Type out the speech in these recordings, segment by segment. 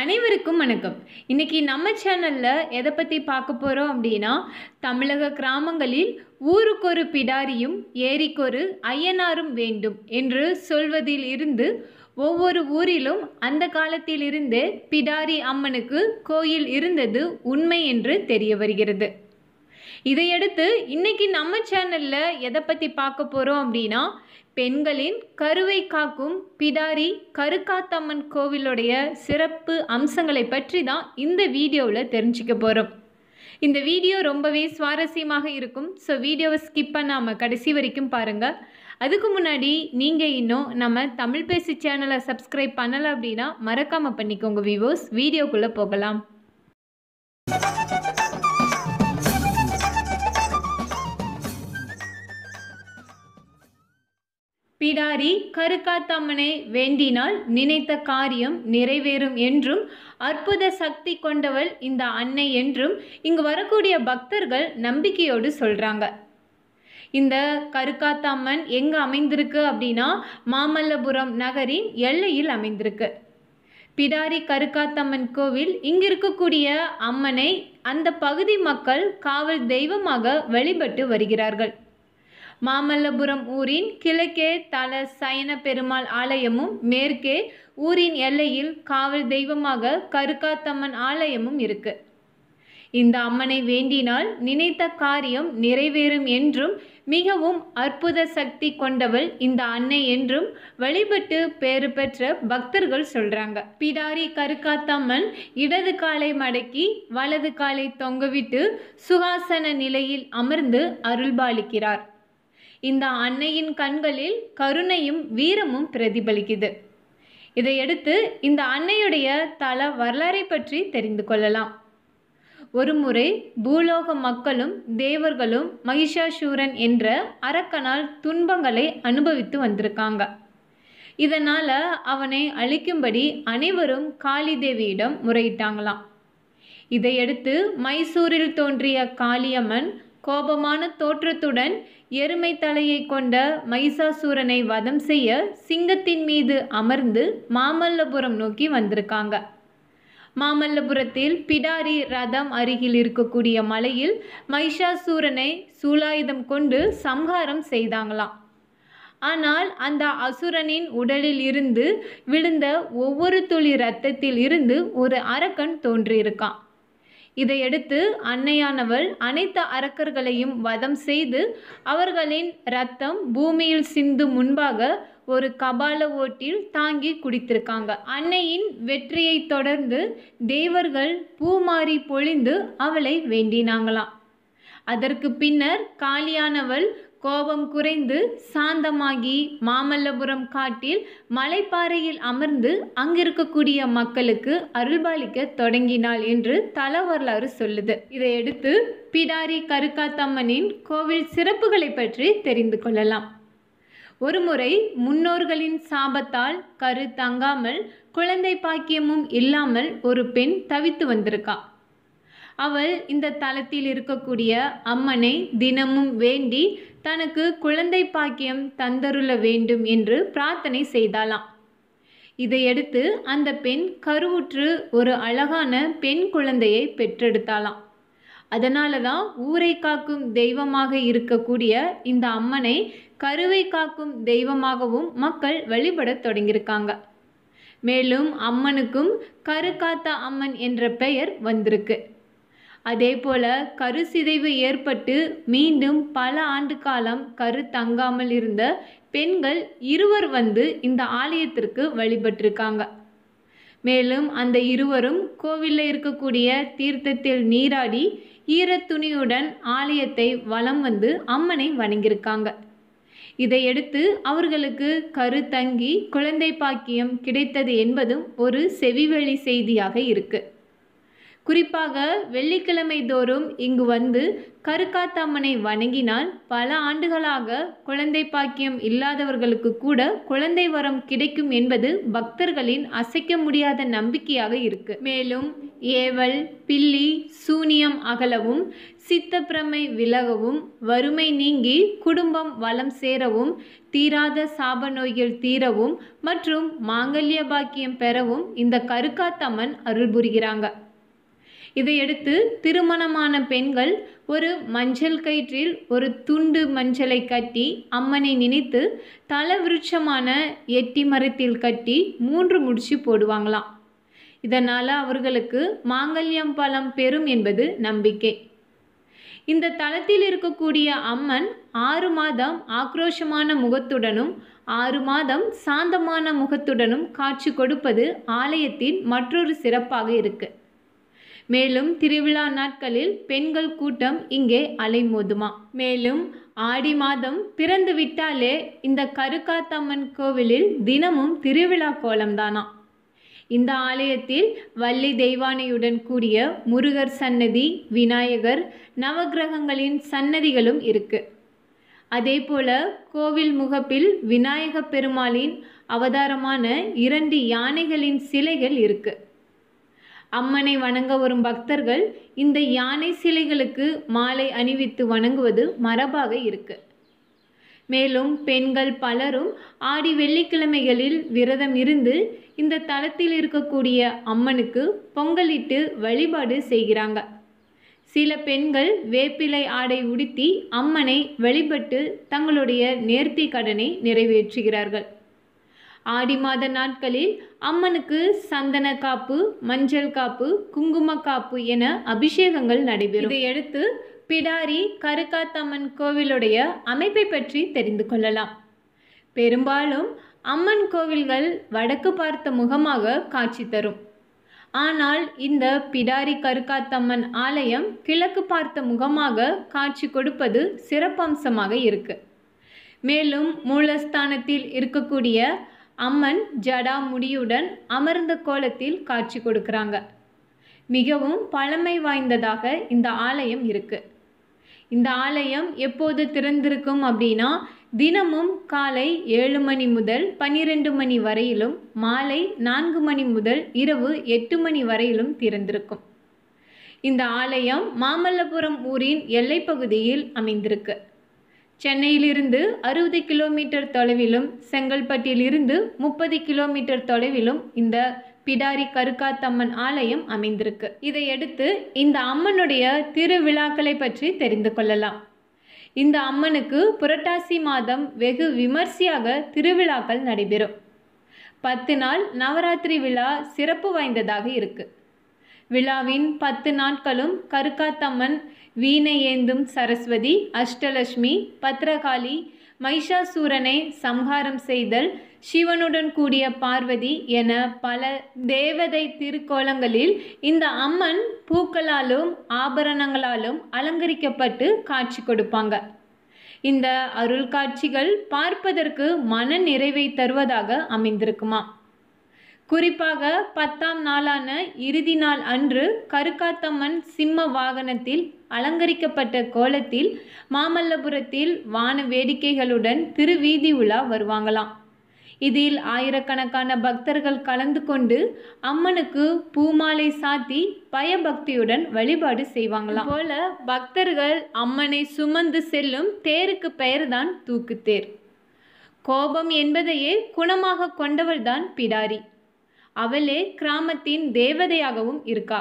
அனைவருக்கும் வணக்கம் இன்னைக்கு நம்ம சேனலில் எதை பற்றி பார்க்க போகிறோம் அப்படின்னா தமிழக கிராமங்களில் ஊருக்கொரு பிடாரியும் ஏரிக்கொரு ஐயனாரும் வேண்டும் என்று சொல்வதில் இருந்து ஒவ்வொரு ஊரிலும் அந்த காலத்திலிருந்து பிடாரி அம்மனுக்கு கோயில் இருந்தது உண்மை என்று தெரிய வருகிறது இதையடுத்து இன்னைக்கு நம்ம சேனலில் எதை பற்றி பார்க்க போகிறோம் அப்படின்னா பெண்களின் கருவை காக்கும் பிடாரி கருக்காத்தம்மன் கோவிலுடைய சிறப்பு அம்சங்களை பற்றி தான் இந்த வீடியோவில் தெரிஞ்சுக்க போகிறோம் இந்த வீடியோ ரொம்பவே சுவாரஸ்யமாக இருக்கும் ஸோ வீடியோவை ஸ்கிப் பண்ணாமல் கடைசி வரைக்கும் பாருங்கள் அதுக்கு முன்னாடி நீங்கள் இன்னும் நம்ம தமிழ் பேசி சேனலை சப்ஸ்கிரைப் பண்ணலை அப்படின்னா மறக்காமல் பண்ணிக்கோங்க வீவோஸ் வீடியோக்குள்ளே போகலாம் பிடாரி கருக்காத்தம்மனை வேண்டினால் நினைத்த காரியம் நிறைவேறும் என்றும் அற்புத சக்தி கொண்டவள் இந்த அன்னை என்றும் இங்கு வரக்கூடிய பக்தர்கள் நம்பிக்கையோடு சொல்கிறாங்க இந்த கருக்காத்தம்மன் எங்கே அமைந்திருக்கு அப்படின்னா மாமல்லபுரம் நகரின் எல்லையில் அமைந்திருக்கு பிடாரி கருக்காத்தம்மன் கோவில் இங்கு இருக்கக்கூடிய அம்மனை அந்த பகுதி மக்கள் காவல் தெய்வமாக வழிபட்டு வருகிறார்கள் மாமல்லபுரம் ஊரின் கிழக்கே தல சயன பெருமாள் ஆலயமும் மேற்கே ஊரின் எல்லையில் காவல் தெய்வமாக கருக்காத்தம்மன் ஆலயமும் இருக்கு இந்த அம்மனை வேண்டினால் நினைத்த காரியம் நிறைவேறும் என்றும் மிகவும் அற்புத சக்தி கொண்டவள் இந்த அன்னை என்றும் வழிபட்டு பேறு பெற்ற பக்தர்கள் சொல்றாங்க பிடாரி கருக்காத்தம்மன் இடது காலை மடக்கி வலது காலை தொங்கவிட்டு சுகாசன நிலையில் அமர்ந்து அருள்பாலிக்கிறார் இந்த அன்னையின் கண்களில் கருணையும் வீரமும் பிரதிபலிக்குது இதையடுத்து இந்த அன்னையுடைய தல வரலாறை பற்றி தெரிந்து கொள்ளலாம் ஒருமுறை பூலோக மக்களும் தேவர்களும் மகிஷாசூரன் என்ற அரக்கனால் துன்பங்களை அனுபவித்து வந்திருக்காங்க இதனால் அவனை அழிக்கும்படி அனைவரும் காளி தேவியிடம் முறையிட்டாங்களாம் இதையடுத்து மைசூரில் தோன்றிய காளியம்மன் கோபமான தோற்றத்துடன் எருமை தலையை கொண்ட மைசாசூரனை வதம் செய்ய சிங்கத்தின் மீது அமர்ந்து மாமல்லபுரம் நோக்கி வந்திருக்காங்க மாமல்லபுரத்தில் பிடாரி ரதம் அருகில் இருக்கக்கூடிய மலையில் மைஷாசூரனை சூலாயுதம் கொண்டு சம்ஹாரம் செய்தாங்களாம் ஆனால் அந்த அசுரனின் உடலில் இருந்து விழுந்த ஒவ்வொரு துளி இரத்தத்தில் இருந்து ஒரு அரக்கன் தோன்றியிருக்கான் இதையடுத்து அன்னையானவள் அனைத்து அரக்கர்களையும் வதம் செய்து அவர்களின் ரத்தம் பூமியில் சிந்து முன்பாக ஒரு கபால ஓட்டில் தாங்கி குடித்திருக்காங்க அன்னையின் வெற்றியை தொடர்ந்து தேவர்கள் பூமாறி பொழிந்து அவளை வேண்டினாங்களாம் அதற்கு பின்னர் காளியானவள் கோபம் குறைந்து சாந்தமாகி மாமல்லபுரம் காட்டில் மலைப்பாறையில் அமர்ந்து அங்கிருக்கக்கூடிய மக்களுக்கு அருள்பாலிக்க தொடங்கினாள் என்று தல வரலாறு சொல்லுது இதையடுத்து பிடாரி கருக்காத்தம்மனின் கோவில் சிறப்புகளை பற்றி தெரிந்து கொள்ளலாம் ஒருமுறை முன்னோர்களின் சாபத்தால் கரு தங்காமல் குழந்தை பாக்கியமும் இல்லாமல் ஒரு பெண் தவித்து வந்திருக்கா அவள் இந்த தலத்தில் இருக்கக்கூடிய அம்மனை தினமும் வேண்டி தனக்கு குழந்தை பாக்கியம் தந்தருள வேண்டும் என்று பிரார்த்தனை செய்தாளாம் இதையடுத்து அந்த பெண் கருவுற்று ஒரு அழகான பெண் குழந்தையை பெற்றெடுத்தாளாம் அதனால தான் ஊரை காக்கும் தெய்வமாக இருக்கக்கூடிய இந்த அம்மனை கருவை காக்கும் தெய்வமாகவும் மக்கள் வழிபடத் தொடங்கியிருக்காங்க மேலும் அம்மனுக்கும் கரு காத்த அம்மன் என்ற பெயர் வந்திருக்கு அதே போல் கருச்சிதைவு ஏற்பட்டு மீண்டும் பல ஆண்டு காலம் கரு தங்காமல் இருந்த பெண்கள் இருவர் வந்து இந்த ஆலயத்திற்கு வழிபட்டிருக்காங்க மேலும் அந்த இருவரும் கோவிலில் இருக்கக்கூடிய தீர்த்தத்தில் நீராடி ஈரத்துணியுடன் ஆலயத்தை வலம் வந்து அம்மனை வணங்கியிருக்காங்க இதையடுத்து அவர்களுக்கு கரு தங்கி குழந்தை பாக்கியம் கிடைத்தது என்பதும் ஒரு செவிவெளி செய்தியாக இருக்குது குறிப்பாக வெள்ளிக்கிழமை தோறும் இங்கு வந்து கருக்காத்தம்மனை வணங்கினால் பல ஆண்டுகளாக குழந்தை பாக்கியம் இல்லாதவர்களுக்கு கூட குழந்தை வரம் கிடைக்கும் என்பது பக்தர்களின் அசைக்க முடியாத நம்பிக்கையாக இருக்கு மேலும் ஏவல் பில்லி சூனியம் அகலவும் சித்தப்பிரமை விலகவும் வறுமை நீங்கி குடும்பம் வளம் சேரவும் தீராத சாப நோய்கள் தீரவும் மற்றும் மாங்கல்ய பாக்கியம் பெறவும் இந்த கருக்காத்தம்மன் அருள் புரிகிறாங்க இதையடுத்து திருமணமான பெண்கள் ஒரு மஞ்சள் கயிற்றில் ஒரு துண்டு மஞ்சளை கட்டி அம்மனை நினைத்து தலவிருட்சமான எட்டி மரத்தில் கட்டி மூன்று முடிச்சு போடுவாங்களாம் இதனால் அவர்களுக்கு மாங்கல்யம் பழம் பெறும் என்பது நம்பிக்கை இந்த தளத்தில் இருக்கக்கூடிய அம்மன் ஆறு மாதம் ஆக்ரோஷமான முகத்துடனும் ஆறு மாதம் சாந்தமான முகத்துடனும் காட்சி கொடுப்பது ஆலயத்தின் மற்றொரு சிறப்பாக இருக்குது மேலும் திருவிழா நாட்களில் பெண்கள் கூட்டம் இங்கே அலைமோதுமா மேலும் ஆடி மாதம் பிறந்து விட்டாலே இந்த கருக்காத்தம்மன் கோவிலில் தினமும் திருவிழா கோலம்தானா இந்த ஆலயத்தில் வள்ளி தெய்வானையுடன் கூடிய முருகர் சன்னதி விநாயகர் நவகிரகங்களின் சன்னதிகளும் இருக்கு அதே போல கோவில் முகப்பில் விநாயகப் பெருமாளின் அவதாரமான இரண்டு யானைகளின் சிலைகள் இருக்குது அம்மனை வணங்க வரும் பக்தர்கள் இந்த யானை சிலைகளுக்கு மாலை அணிவித்து வணங்குவது மரபாக இருக்கு மேலும் பெண்கள் பலரும் ஆடி வெள்ளிக்கிழமைகளில் விரதம் இருந்து இந்த தலத்தில் இருக்கக்கூடிய அம்மனுக்கு பொங்கலிட்டு வழிபாடு செய்கிறாங்க சில பெண்கள் வேப்பிலை ஆடை உடுத்தி அம்மனை வழிபட்டு தங்களுடைய நேர்த்தி கடனை நிறைவேற்றுகிறார்கள் ஆடி மாத நாட்களில் அம்மனுக்கு சந்தன காப்பு மஞ்சள் காப்பு குங்கும காப்பு என அபிஷேகங்கள் நடைபெறும் இதையடுத்து பிடாரி கருக்காத்தம்மன் கோவிலுடைய அமைப்பை பற்றி தெரிந்து கொள்ளலாம் பெரும்பாலும் அம்மன் கோவில்கள் வடக்கு பார்த்த முகமாக காட்சி தரும் ஆனால் இந்த பிடாரி கருக்காத்தம்மன் ஆலயம் கிழக்கு பார்த்த முகமாக காட்சி கொடுப்பது சிறப்பம்சமாக இருக்கு மேலும் மூலஸ்தானத்தில் இருக்கக்கூடிய அம்மன் ஜடா முடியுடன் அமர்ந்த கோலத்தில் காட்சி கொடுக்குறாங்க மிகவும் பழமை வாய்ந்ததாக இந்த ஆலயம் இருக்குது இந்த ஆலயம் எப்போது திறந்திருக்கும் அப்படின்னா தினமும் காலை ஏழு மணி முதல் பன்னிரெண்டு மணி வரையிலும் மாலை நான்கு மணி முதல் இரவு எட்டு மணி வரையிலும் திறந்திருக்கும் இந்த ஆலயம் மாமல்லபுரம் ஊரின் எல்லைப்பகுதியில் அமைந்திருக்கு சென்னையிலிருந்து அறுபது கிலோமீட்டர் தொலைவிலும் இருந்து முப்பது கிலோமீட்டர் தொலைவிலும் இந்த பிடாரி கருக்காத்தம்மன் ஆலயம் அமைந்திருக்கு இதையடுத்து இந்த அம்மனுடைய திருவிழாக்களை பற்றி தெரிந்து கொள்ளலாம் இந்த அம்மனுக்கு புரட்டாசி மாதம் வெகு விமர்சையாக திருவிழாக்கள் நடைபெறும் பத்து நாள் நவராத்திரி விழா சிறப்பு வாய்ந்ததாக இருக்கு விழாவின் பத்து நாட்களும் கருக்காத்தம்மன் வீணை ஏந்தும் சரஸ்வதி அஷ்டலட்சுமி பத்ரகாளி மைஷாசூரனை சம்ஹாரம் செய்தல் சிவனுடன் கூடிய பார்வதி என பல தேவதை திருக்கோலங்களில் இந்த அம்மன் பூக்களாலும் ஆபரணங்களாலும் அலங்கரிக்கப்பட்டு காட்சி கொடுப்பாங்க இந்த அருள் காட்சிகள் பார்ப்பதற்கு மன நிறைவை தருவதாக அமைந்திருக்குமா குறிப்பாக பத்தாம் நாளான இறுதி நாள் அன்று கருக்காத்தம்மன் சிம்ம வாகனத்தில் அலங்கரிக்கப்பட்ட கோலத்தில் மாமல்லபுரத்தில் வான வேடிக்கைகளுடன் திருவீதி உலா வருவாங்களாம் இதில் ஆயிரக்கணக்கான பக்தர்கள் கலந்து கொண்டு அம்மனுக்கு பூமாலை சாத்தி பயபக்தியுடன் வழிபாடு செய்வாங்களாம் போல பக்தர்கள் அம்மனை சுமந்து செல்லும் தேருக்கு பெயர்தான் தூக்குத்தேர் கோபம் என்பதையே குணமாக கொண்டவள்தான் பிடாரி அவளே கிராமத்தின் தேவதையாகவும் இருக்கா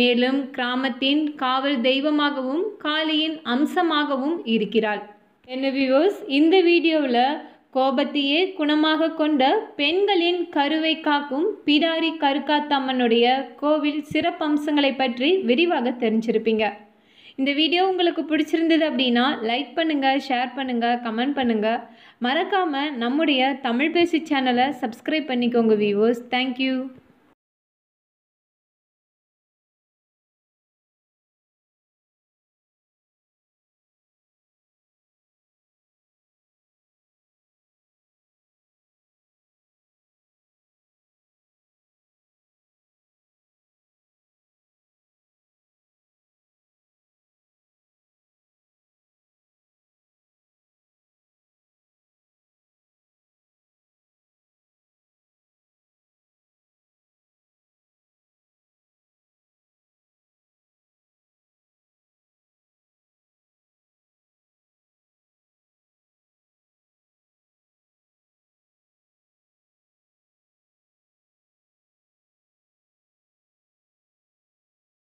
மேலும் கிராமத்தின் காவல் தெய்வமாகவும் காளியின் அம்சமாகவும் இருக்கிறாள் என்ன வியூஸ் இந்த வீடியோவில் கோபத்தையே குணமாக கொண்ட பெண்களின் கருவை காக்கும் பிடாரி கருக்காத்தம்மனுடைய கோவில் சிறப்பம்சங்களை பற்றி விரிவாக தெரிஞ்சிருப்பீங்க இந்த வீடியோ உங்களுக்கு பிடிச்சிருந்தது அப்படின்னா லைக் பண்ணுங்கள் ஷேர் பண்ணுங்கள் கமெண்ட் பண்ணுங்கள் மறக்காமல் நம்முடைய தமிழ் பேசி சேனலை சப்ஸ்கிரைப் பண்ணிக்கோங்க வியூவர்ஸ் தேங்க்யூ